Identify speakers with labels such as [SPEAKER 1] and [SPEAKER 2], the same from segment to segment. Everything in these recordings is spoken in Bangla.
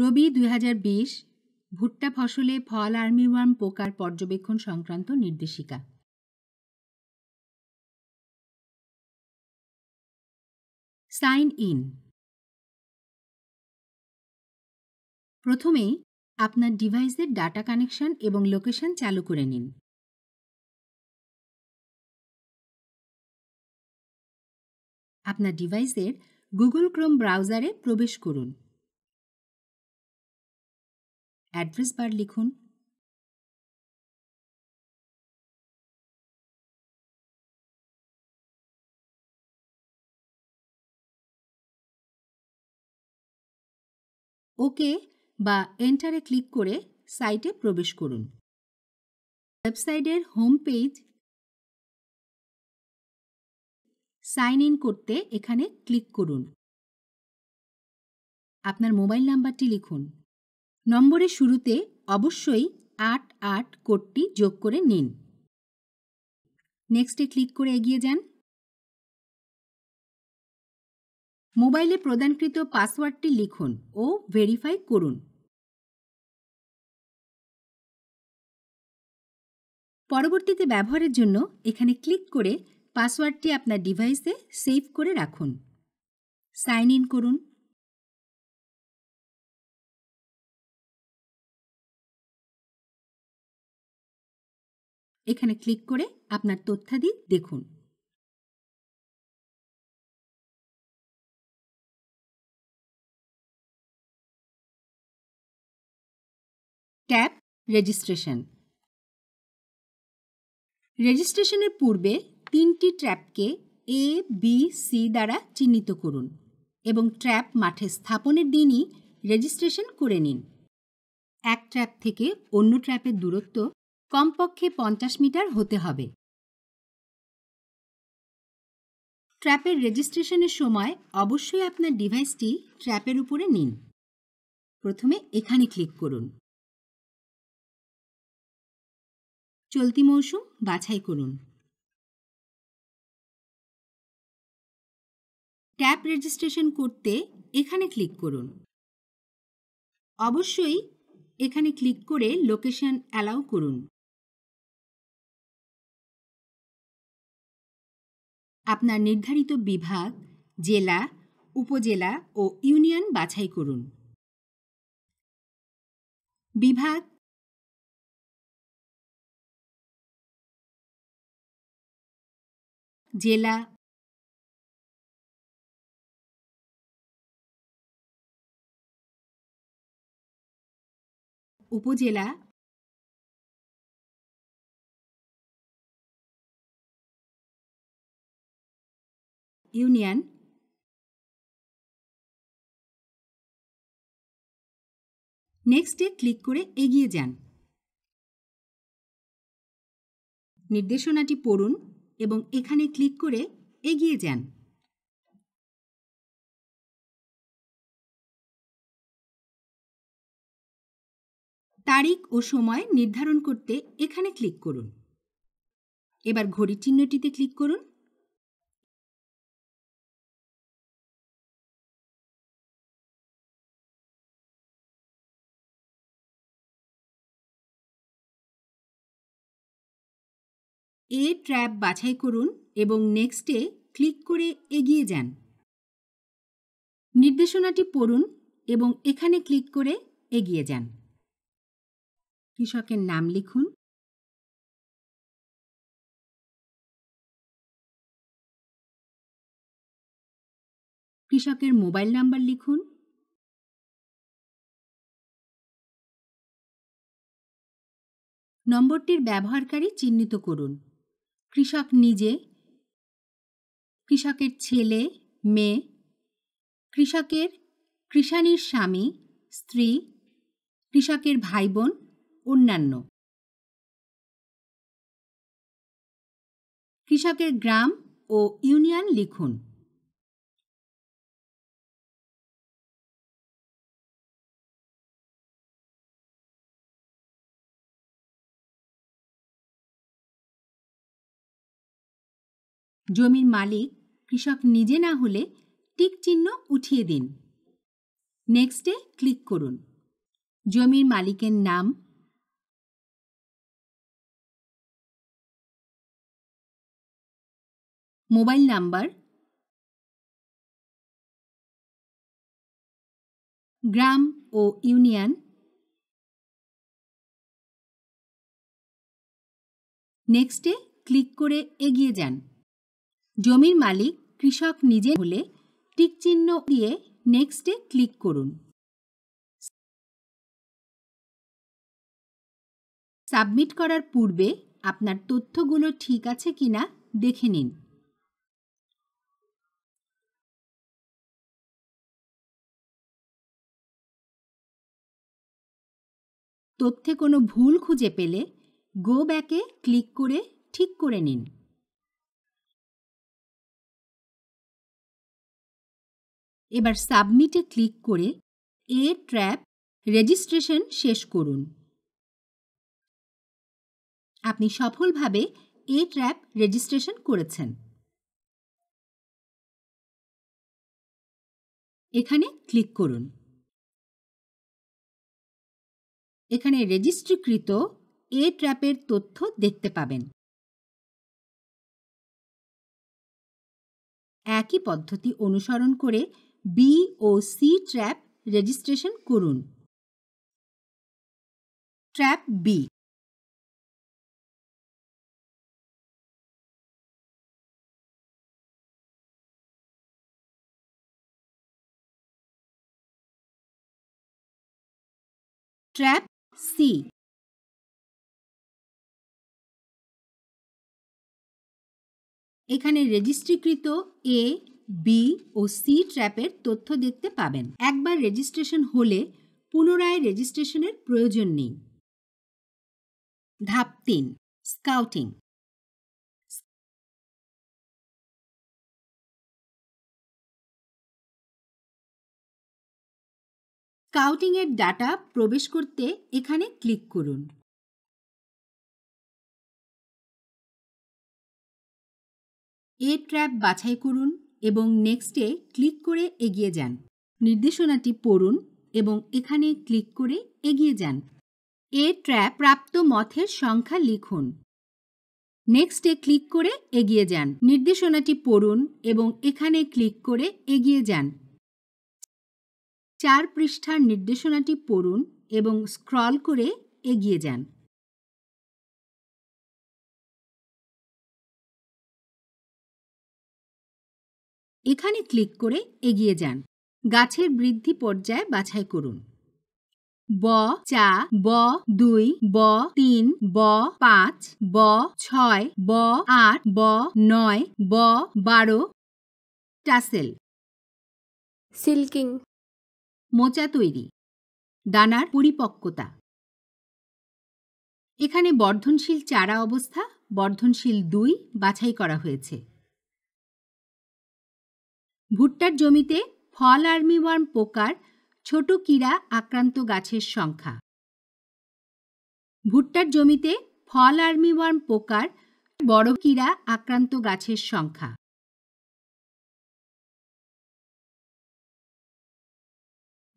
[SPEAKER 1] রবি দুই ভুট্টা ফসলে ফল আর্মিওয়ার্ম
[SPEAKER 2] পোকার পর্যবেক্ষণ সংক্রান্ত নির্দেশিকা সাইন ইন প্রথমেই আপনার ডিভাইসের ডাটা কানেকশন এবং লোকেশন চালু করে নিন আপনার ডিভাইসের গুগল ক্রোম ব্রাউজারে প্রবেশ করুন অ্যাড্রেস বার লিখুন ওকে বা এন্টারে ক্লিক করে সাইটে প্রবেশ করুন ওয়েবসাইটের হোম পেজ সাইন ইন করতে এখানে ক্লিক করুন
[SPEAKER 1] আপনার মোবাইল নাম্বারটি লিখুন নম্বরের শুরুতে অবশ্যই আট
[SPEAKER 2] আট কোডটি যোগ করে নিন নেক্সটে ক্লিক করে এগিয়ে যান মোবাইলে প্রদানকৃত পাসওয়ার্ডটি লিখুন ও ভেরিফাই করুন পরবর্তীতে ব্যবহারের জন্য এখানে ক্লিক করে পাসওয়ার্ডটি আপনার ডিভাইসে সেভ করে রাখুন সাইন ইন করুন এখানে ক্লিক করে আপনার তথ্যাদি দেখুন ট্যাপ রেজিস্ট্রেশন রেজিস্ট্রেশনের পূর্বে তিনটি ট্র্যাপকে
[SPEAKER 1] এ বি সি দ্বারা চিহ্নিত করুন এবং ট্র্যাপ মাঠে স্থাপনের দিনই রেজিস্ট্রেশন করে নিন এক ট্র্যাপ থেকে অন্য ট্র্যাপের দূরত্ব কমপক্ষে পঞ্চাশ মিটার হতে হবে
[SPEAKER 2] ট্র্যাপের রেজিস্ট্রেশনের সময় অবশ্যই আপনার ডিভাইসটি ট্র্যাপের উপরে নিন প্রথমে এখানে ক্লিক করুন চলতি মৌসুম বাছাই করুন ট্যাপ রেজিস্ট্রেশন করতে এখানে ক্লিক করুন অবশ্যই এখানে ক্লিক করে লোকেশন অ্যালাউ করুন আপনার নির্ধারিত বিভাগ জেলা উপজেলা ও ইউনিয়ন বাছাই করুন বিভাগ জেলা উপজেলা ইউনিয়ন নেক্সটে ক্লিক করে এগিয়ে যান নির্দেশনাটি পড়ুন এবং এখানে ক্লিক করে এগিয়ে যান তারিখ ও সময় নির্ধারণ করতে এখানে ক্লিক করুন এবার ঘড়ির চিহ্নটিতে ক্লিক করুন এ ট্র্যাপ বাছাই করুন এবং নেক্সটে ক্লিক করে এগিয়ে যান নির্দেশনাটি পড়ুন এবং এখানে ক্লিক করে এগিয়ে যান কৃষকের নাম লিখুন কৃষকের মোবাইল নাম্বার লিখুন নম্বরটির ব্যবহারকারী চিহ্নিত করুন কৃষক নিজে
[SPEAKER 1] কৃষকের ছেলে মেয়ে কৃষকের কৃষাণীর
[SPEAKER 2] স্বামী স্ত্রী কৃষকের ভাই বোন অন্যান্য কৃষকের গ্রাম ও ইউনিয়ন লিখুন জমির মালিক কৃষক নিজে না হলে টিক চিহ্ন উঠিয়ে দিন নেক্সটে ক্লিক করুন জমির মালিকের নাম মোবাইল নাম্বার গ্রাম ও ইউনিয়ন নেক্সটে ক্লিক করে এগিয়ে যান জমির মালিক কৃষক নিজে হলে টিক চিহ্ন দিয়ে নেক্সটে ক্লিক করুন সাবমিট করার পূর্বে আপনার তথ্যগুলো ঠিক আছে কিনা দেখে নিন তথ্যে কোনো ভুল খুঁজে পেলে গো ব্যাকে ক্লিক করে ঠিক করে নিন এবার সাবমিটে ক্লিক করে এ ট্র্যাপ রেজিস্ট্রেশন শেষ করুন আপনি সফলভাবে এ ট্র্যাপ রেজিস্ট্রেশন করেছেন এখানে ক্লিক করুন এখানে রেজিস্ট্রিকৃত এ ট্র্যাপের তথ্য দেখতে পাবেন একই পদ্ধতি অনুসরণ করে বি ও সি ট্র্যাপ রেজিস্ট্রেশন করুন ট্র্যাপ বি ট্র্যাপ সি এখানে রেজিস্ট্রিকৃত এ বি ও সি ট্র্যাপের তথ্য দেখতে পাবেন একবার রেজিস্ট্রেশন হলে পুনরায় রেজিস্ট্রেশনের প্রয়োজন নেই ধাপ তিন স্কাউটিং এর ডাটা প্রবেশ করতে এখানে ক্লিক করুন এ ট্র্যাপ বাছাই করুন এবং নেক্সটে ক্লিক করে এগিয়ে যান নির্দেশনাটি
[SPEAKER 1] পড়ুন এবং এখানে ক্লিক করে এগিয়ে যান এ ট্র্যাপ প্রাপ্ত মথের সংখ্যা লিখুন নেক্সটে ক্লিক করে এগিয়ে যান নির্দেশনাটি পড়ুন এবং এখানে ক্লিক করে এগিয়ে যান চার
[SPEAKER 2] পৃষ্ঠার নির্দেশনাটি পড়ুন এবং স্ক্রল করে এগিয়ে যান এখানে ক্লিক করে এগিয়ে যান গাছের বৃদ্ধি পর্যায়ে
[SPEAKER 1] বাছাই করুন ব চা ব দুই ব তিন ব পাঁচ ব ছয় ব আট ব নয় ব
[SPEAKER 2] বারো টাসেল সিল্কিং মোচা তৈরি দানার পরিপক্কতা এখানে
[SPEAKER 1] বর্ধনশীল চারা অবস্থা বর্ধনশীল দুই বাছাই করা হয়েছে ভুট্টার জমিতে ফল আর্মিওয়ার্ম পোকার ছোট কীরা আক্রান্ত গাছের সংখ্যা ভুট্টার জমিতে
[SPEAKER 2] ফল আর্মিওয়ার্ম পোকার বড় কীরা আক্রান্ত গাছের সংখ্যা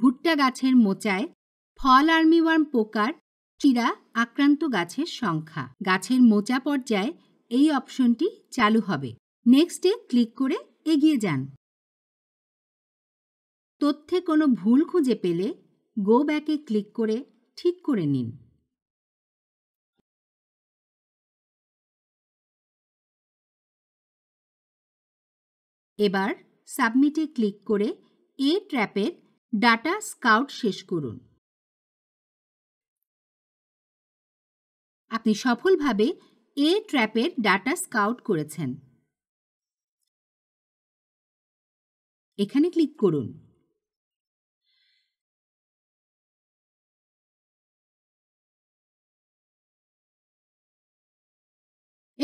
[SPEAKER 2] ভুট্টা গাছের মোচায় ফল আর্মিওয়ার্ম পোকার কীরা আক্রান্ত গাছের
[SPEAKER 1] সংখ্যা গাছের মোচা পর্যায়ে এই অপশনটি চালু হবে নেক্সটে
[SPEAKER 2] ক্লিক করে এগিয়ে যান তথ্যে কোনো ভুল খুঁজে পেলে গো ব্যাকে ক্লিক করে ঠিক করে নিন এবার সাবমিটে ক্লিক করে এ ট্র্যাপের ডাটা স্কাউট শেষ করুন আপনি সফলভাবে এ ট্র্যাপের ডাটা স্কাউট করেছেন এখানে ক্লিক করুন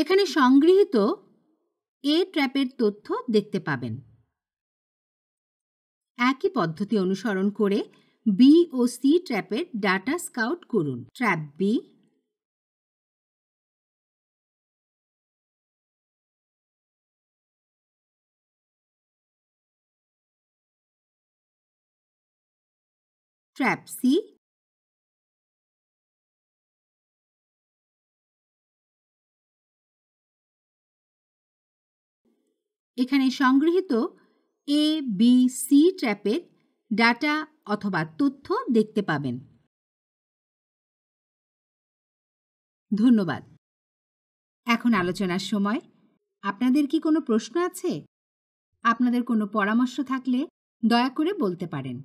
[SPEAKER 2] এখানে সংগৃহীত এ ট্র্যাপের তথ্য দেখতে পাবেন একই পদ্ধতি অনুসরণ করে বি ও সি ট্র্যাপের ডাটা স্কাউট করুন ট্র্যাপ বি ট্র্যাপ সি এখানে সংগৃহীত এ বি সি ট্র্যাপের ডাটা অথবা তথ্য দেখতে পাবেন ধন্যবাদ এখন আলোচনার সময় আপনাদের কি কোনো প্রশ্ন আছে আপনাদের কোনো পরামর্শ থাকলে দয়া করে বলতে পারেন